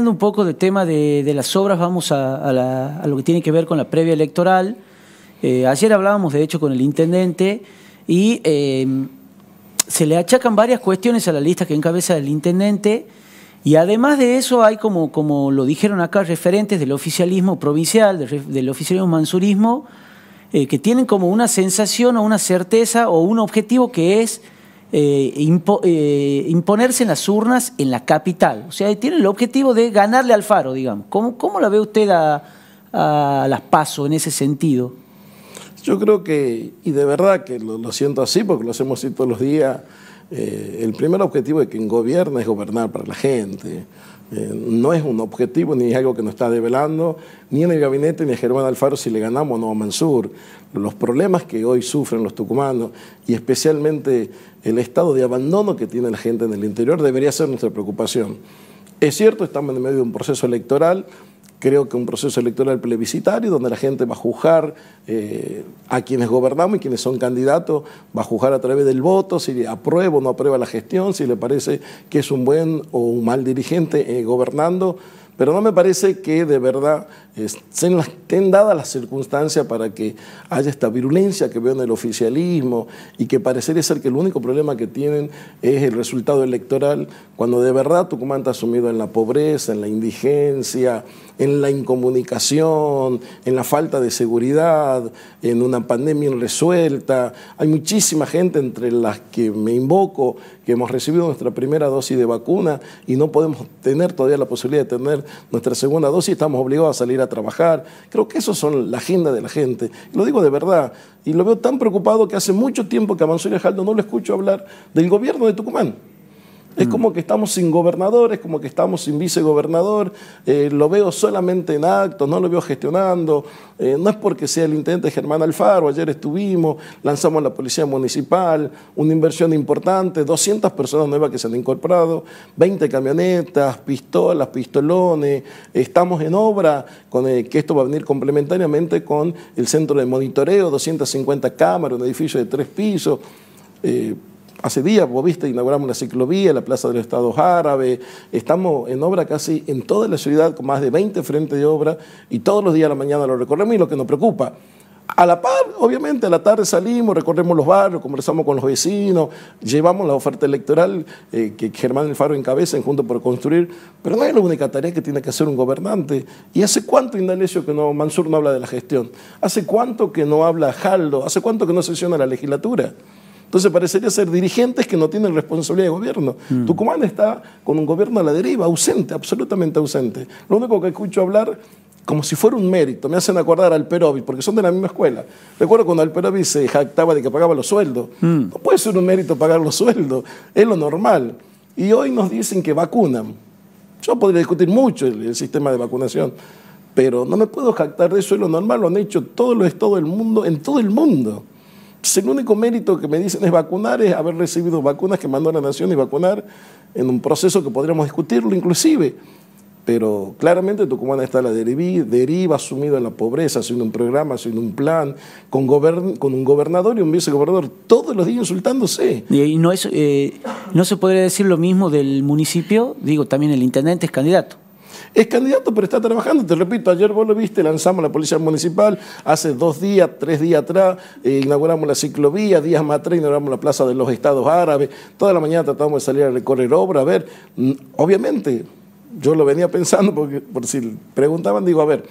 un poco de tema de, las obras, vamos a, lo que tiene que ver con la previa electoral. Eh, ayer hablábamos, de hecho, con el intendente y eh, se le achacan varias cuestiones a la lista que encabeza el intendente. Y además de eso hay, como, como lo dijeron acá, referentes del oficialismo provincial, del, oficialismo mansurismo, eh, que tienen como una sensación o una certeza o un objetivo que es eh, eh, imponerse en las urnas en la capital. O sea, tiene el objetivo de ganarle al Faro, digamos. ¿Cómo, cómo la ve usted a, las PASO en ese sentido? Yo creo que, y de verdad que lo, lo siento así, porque lo hacemos así todos los días, eh, el primer objetivo de quien gobierna es gobernar para la gente. Eh, no es un objetivo ni es algo que nos está develando, ni en el gabinete ni a Germán Alfaro si le ganamos o no a Mansur. Los problemas que hoy sufren los tucumanos y especialmente el estado de abandono que tiene la gente en el interior debería ser nuestra preocupación. Es cierto, estamos en medio de un proceso electoral, creo que un proceso electoral plebiscitario donde la gente va a juzgar eh, a quienes gobernamos y quienes son candidatos, va a juzgar a través del voto si aprueba o no aprueba la gestión, si le parece que es un buen o un mal dirigente eh, gobernando, pero no me parece que de verdad estén, dadas las circunstancias para que haya esta virulencia que veo en el oficialismo y que parecería ser que el único problema que tienen es el resultado electoral, cuando de verdad Tucumán está sumido en la pobreza, en la indigencia, en la incomunicación, en la falta de seguridad, en una pandemia resuelta. Hay muchísima gente entre las que me invoco que hemos recibido nuestra primera dosis de vacuna y no podemos tener todavía la posibilidad de tener nuestra segunda dosis, estamos obligados a salir a trabajar. Creo que eso son la agenda de la gente. Lo digo de verdad. Y lo veo tan preocupado que hace mucho tiempo que a Mansur Aldo no lo escucho hablar del gobierno de Tucumán. Es como que estamos sin gobernador, es como que estamos sin vicegobernador, eh, lo veo solamente en actos, no lo veo gestionando, eh, no es porque sea el intendente Germán Alfaro, ayer estuvimos, lanzamos la policía municipal, una inversión importante, 200 personas nuevas que se han incorporado, 20 camionetas, pistolas, pistolones, estamos en obra, con eh, que esto va a venir complementariamente con el centro de monitoreo, 250 cámaras, un edificio de tres pisos. Hace días, vos viste, inauguramos la ciclovía, la Plaza de los Estados Árabes, estamos en obra casi en toda la ciudad con más de 20 frentes de obra y todos los días a la mañana lo recorremos y lo que nos preocupa. A la par, obviamente, a la tarde salimos, recorremos los barrios, conversamos con los vecinos, llevamos la oferta electoral eh, que Germán el encabeza en Junto por Construir, pero no es la única tarea que tiene que hacer un gobernante. ¿Y hace cuánto, Indalecio, que no, Mansur no habla de la gestión? ¿Hace cuánto que no habla Jaldo? ¿Hace cuánto que no sesiona la legislatura? Entonces parecería ser dirigentes que no tienen responsabilidad de gobierno. Mm. Tucumán está con un gobierno a la deriva, ausente, absolutamente ausente. Lo único que escucho hablar como si fuera un mérito, me hacen acordar al Perovi, porque son de la misma escuela. Recuerdo cuando Alperovi se jactaba de que pagaba los sueldos. Mm. No puede ser un mérito pagar los sueldos, es lo normal. Y hoy nos dicen que vacunan. Yo podría discutir mucho el, sistema de vacunación, pero no me puedo jactar de eso, es lo normal, lo han hecho todos los estados del mundo, en todo el mundo el único mérito que me dicen es vacunar, es haber recibido vacunas que mandó la nación y vacunar en un proceso que podríamos discutirlo inclusive. Pero claramente Tucumán está la deriva, deriva sumido en la pobreza, haciendo un programa, sin un plan, con, un gobernador y un vicegobernador todos los días insultándose. ¿Y no, es, eh, no se podría decir lo mismo del municipio? Digo, también el intendente es candidato es candidato pero está trabajando. Te repito, ayer vos lo viste, lanzamos la Policía Municipal, hace dos días, tres días atrás, eh, inauguramos la ciclovía, días más atrás inauguramos la Plaza de los Estados Árabes, toda la mañana tratamos de salir a recorrer obra, a ver, mm, obviamente, yo lo venía pensando porque por si preguntaban, digo, a ver,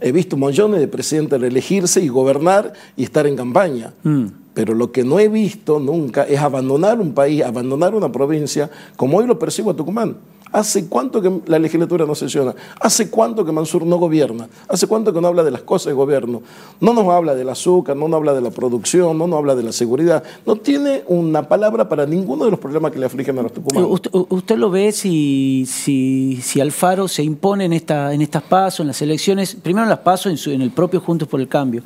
he visto millones de presidentes elegirse y gobernar y estar en campaña. Mm. Pero lo que no he visto nunca es abandonar un país, abandonar una provincia, como hoy lo percibo a Tucumán. ¿Hace cuánto que la legislatura no sesiona? ¿Hace cuánto que Mansur no gobierna? ¿Hace cuánto que no habla de las cosas de gobierno? No nos habla del azúcar, no nos habla de la producción, no nos habla de la seguridad. No tiene una palabra para ninguno de los problemas que le afligen a los tucumanos. ¿Usted, lo ve si, si, Alfaro se impone en, esta, en estas pasos, en las elecciones? Primero en las pasos, en, el propio Juntos por el Cambio.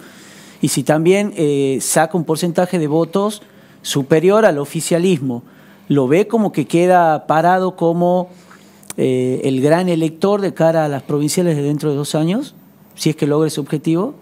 Y si también eh, saca un porcentaje de votos superior al oficialismo. ¿Lo ve como que queda parado como eh, el gran elector de cara a las provinciales de dentro de dos años, si es que logra ese objetivo?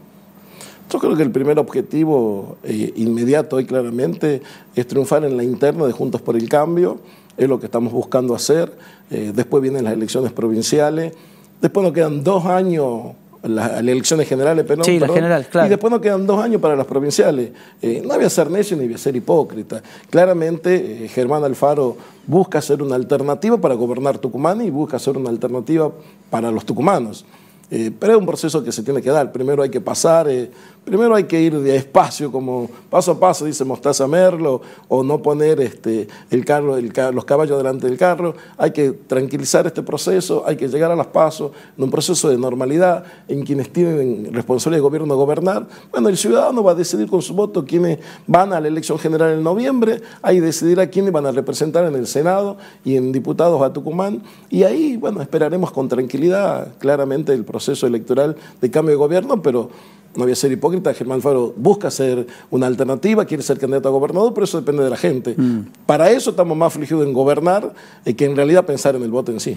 Yo creo que el primer objetivo eh, inmediato y claramente es triunfar en la interna de Juntos por el Cambio, es lo que estamos buscando hacer. Eh, después vienen las elecciones provinciales, después nos quedan dos años las elecciones generales, pero sí, claro. y después nos quedan dos años para las provinciales. Eh, no había ser necio ni había ser hipócrita. Claramente, eh, Germán Alfaro busca ser una alternativa para gobernar Tucumán y busca ser una alternativa para los tucumanos. Eh, pero es un proceso que se tiene que dar. Primero hay que pasar, eh, primero hay que ir de espacio, como paso a paso, dice Mostaza Merlo, o no poner este, el carro, los caballos delante del carro. Hay que tranquilizar este proceso, hay que llegar a las pasos, en un proceso de normalidad, en quienes tienen responsabilidad de gobierno gobernar. Bueno, el ciudadano va a decidir con su voto quiénes van a la elección general en noviembre, hay decidirá decidir a quiénes van a representar en el Senado y en diputados a Tucumán, y ahí, bueno, esperaremos con tranquilidad claramente el proceso proceso electoral de cambio de gobierno, pero no voy a ser hipócrita, Germán Faro busca ser una alternativa, quiere ser candidato a gobernador, pero eso depende de la gente. Mm. Para eso estamos más afligidos en gobernar y eh, que en realidad pensar en el voto en sí.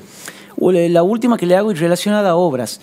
La última que le hago y relacionada a obras.